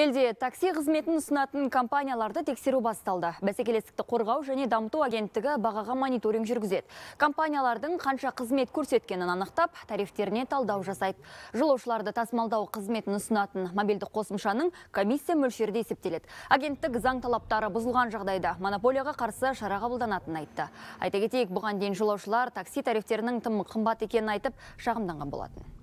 Елде такси қызметін ұсынатын компанияларды тексеру басталды. Бәсекелестікті қорғау және дамыту агенттігі бағаға мониторинг жүргізеді. Компаниялардың қанша қызмет көрсеткенін анықтап, тарифтеріне талдау жасайды. Жолаушыларды тасымалдау қызметін ұсынатын мобильді қосымшаның комиссия мөлшерде есептеледі. Агенттік заң талаптары бұзылған жағдайда монополияға қарсы шара қабылданатынын айтты. Айта кетейік, бұған дейін жолаушылар такси тарифтерінің тым қымбат екенін айтып, шағымданған болатын.